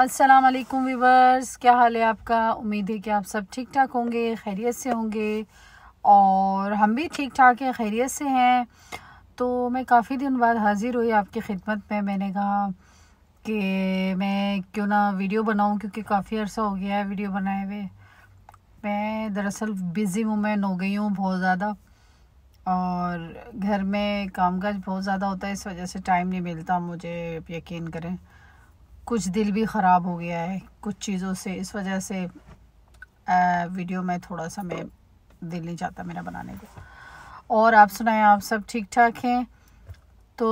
अस्सलाम वालेकुम वीवर्स क्या हाल है आपका उम्मीद है कि आप सब ठीक ठाक होंगे खैरियत से होंगे और हम भी ठीक ठाक हैं खैरियत से हैं तो मैं काफ़ी दिन बाद हाज़िर हुई आपकी खिदमत में मैंने कहा कि मैं क्यों ना वीडियो बनाऊं क्योंकि काफ़ी अर्सा हो गया है वीडियो बनाए हुए मैं दरअसल बिज़ी वूमेन हो गई हूँ बहुत ज़्यादा और घर में कामकाज बहुत ज़्यादा होता है इस वजह से टाइम नहीं मिलता मुझे यकीन करें कुछ दिल भी ख़राब हो गया है कुछ चीज़ों से इस वजह से आ, वीडियो में थोड़ा सा मैं दिल नहीं चाहता मेरा बनाने को और आप सुनाएं आप सब ठीक ठाक हैं तो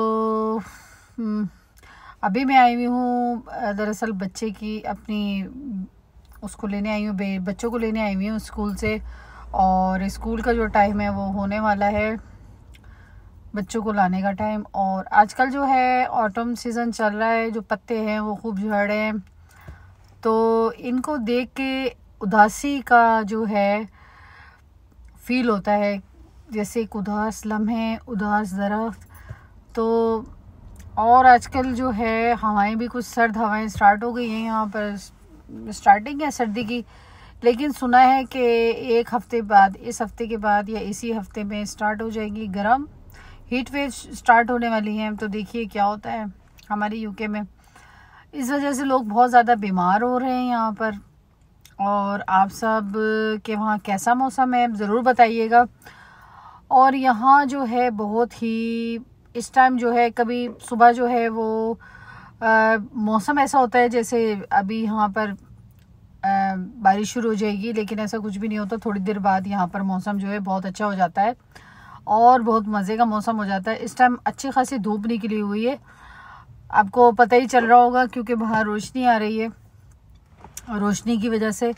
हम्म, अभी मैं आई हुई हूँ दरअसल बच्चे की अपनी उसको लेने आई हूँ बच्चों को लेने आई हुई हूँ स्कूल से और स्कूल का जो टाइम है वो होने वाला है बच्चों को लाने का टाइम और आजकल जो है ऑटम सीज़न चल रहा है जो पत्ते हैं वो खूब झड़ हैं तो इनको देख के उदासी का जो है फील होता है जैसे एक उदास लम्हे उदास दरख्त तो और आजकल जो है हवाएं भी कुछ सर्द हवाएं स्टार्ट हो गई हैं यहाँ पर स्टार्टिंग है सर्दी की लेकिन सुना है कि एक हफ़्ते बाद इस हफ़्ते के बाद या इसी हफ़्ते में स्टार्ट हो जाएगी गर्म हीट वेव स्टार्ट होने वाली हैं तो देखिए क्या होता है हमारे यूके में इस वजह से लोग बहुत ज़्यादा बीमार हो रहे हैं यहाँ पर और आप सब के वहाँ कैसा मौसम है ज़रूर बताइएगा और यहाँ जो है बहुत ही इस टाइम जो है कभी सुबह जो है वो आ, मौसम ऐसा होता है जैसे अभी यहाँ पर आ, बारिश शुरू हो जाएगी लेकिन ऐसा कुछ भी नहीं होता थोड़ी देर बाद यहाँ पर मौसम जो है बहुत अच्छा हो जाता है और बहुत मज़े का मौसम हो जाता है इस टाइम अच्छी खासी धूप निकली हुई है आपको पता ही चल रहा होगा क्योंकि बाहर रोशनी आ रही है रोशनी की वजह से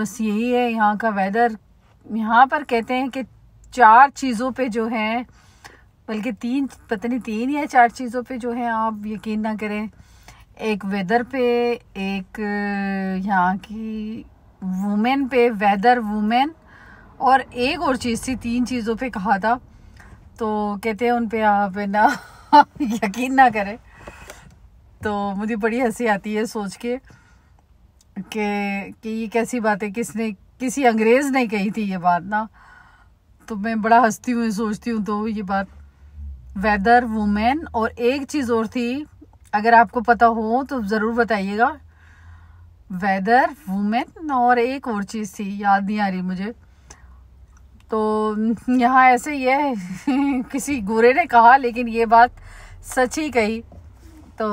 बस यही है यहाँ का वेदर यहाँ पर कहते हैं कि चार चीज़ों पे जो है बल्कि तीन पता नहीं तीन या चार चीज़ों पे जो है आप यकीन ना करें एक वेदर पे एक यहाँ की वुमेन पे वेदर वुमेन और एक और चीज़ थी तीन चीज़ों पे कहा था तो कहते हैं उन पे आप ना यकीन ना करें तो मुझे बड़ी हंसी आती है सोच के कि कि ये कैसी बात है किसने किसी अंग्रेज़ ने कही थी ये बात ना तो मैं बड़ा हंसती हूँ सोचती हूँ तो ये बात वेदर वुमेन और एक चीज़ और थी अगर आपको पता हो तो ज़रूर बताइएगा वेदर वुमेन और एक और चीज़ थी याद नहीं आ रही मुझे तो हम्म, यहाँ ऐसे ही है किसी गोरे ने कहा लेकिन ये बात सच ही कही तो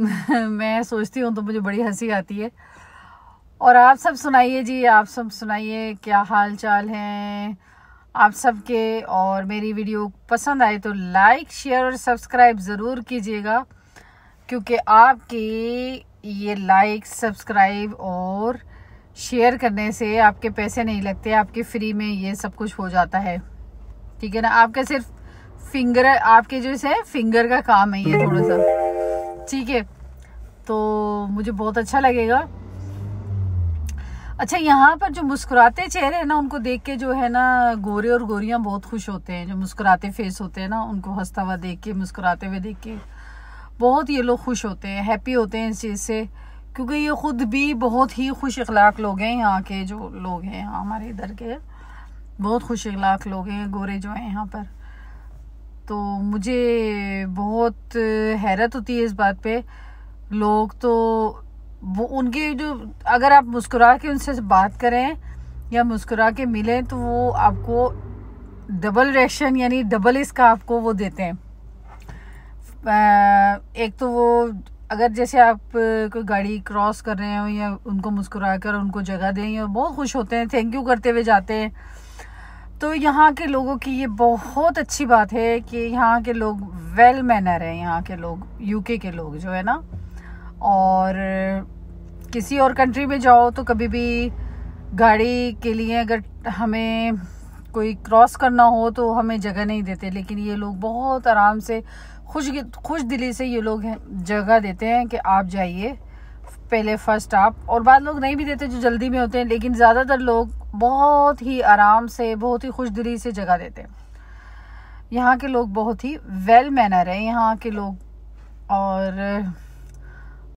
मैं सोचती हूँ तो मुझे बड़ी हंसी आती है और आप सब सुनाइए जी आप सब सुनाइए क्या हाल चाल हैं आप सबके और मेरी वीडियो पसंद आए तो लाइक शेयर और सब्सक्राइब ज़रूर कीजिएगा क्योंकि आपकी ये लाइक सब्सक्राइब और शेयर करने से आपके पैसे नहीं लगते आपके फ्री में ये सब कुछ हो जाता है ठीक है ना आपका सिर्फ फिंगर आपके जो है फिंगर का काम है ये थोड़ा सा ठीक है तो मुझे बहुत अच्छा लगेगा अच्छा यहाँ पर जो मुस्कुराते चेहरे हैं ना उनको देख के जो है ना गोरे और गोरियाँ बहुत खुश होते हैं जो मुस्कुराते फेस होते हैं ना उनको हंसता हुआ देख के मुस्कुराते हुए देख के बहुत ये लोग खुश होते हैं हैप्पी होते हैं इस चीज़ से क्योंकि ये ख़ुद भी बहुत ही खुश अखलाक लोग हैं यहाँ के जो लोग हैं हमारे इधर के बहुत खुश अखलाक लोग हैं गोरे जो हैं यहाँ पर तो मुझे बहुत हैरत होती है इस बात पे लोग तो वो उनके जो अगर आप मुस्कुरा के उनसे बात करें या मुस्कुरा के मिलें तो वो आपको डबल रिएक्शन यानी डबल इसका आपको वो देते हैं एक तो वो अगर जैसे आप कोई गाड़ी क्रॉस कर रहे हो या उनको मुस्कुरा कर उनको जगह दें या बहुत खुश होते हैं थैंक यू करते हुए जाते हैं तो यहाँ के लोगों की ये बहुत अच्छी बात है कि यहाँ के लोग वेल मैनर हैं यहाँ के लोग यूके के लोग जो है ना और किसी और कंट्री में जाओ तो कभी भी गाड़ी के लिए अगर हमें कोई क्रॉस करना हो तो हमें जगह नहीं देते लेकिन ये लोग बहुत आराम से खुश खुश दिली से ये लोग जगह देते हैं कि आप जाइए पहले फर्स्ट आप और बाद लोग नहीं भी देते जो जल्दी में होते हैं लेकिन ज़्यादातर लोग बहुत ही आराम से बहुत ही खुश दिली से जगह देते हैं यहाँ के लोग बहुत ही वेल मैनर हैं यहाँ के लोग और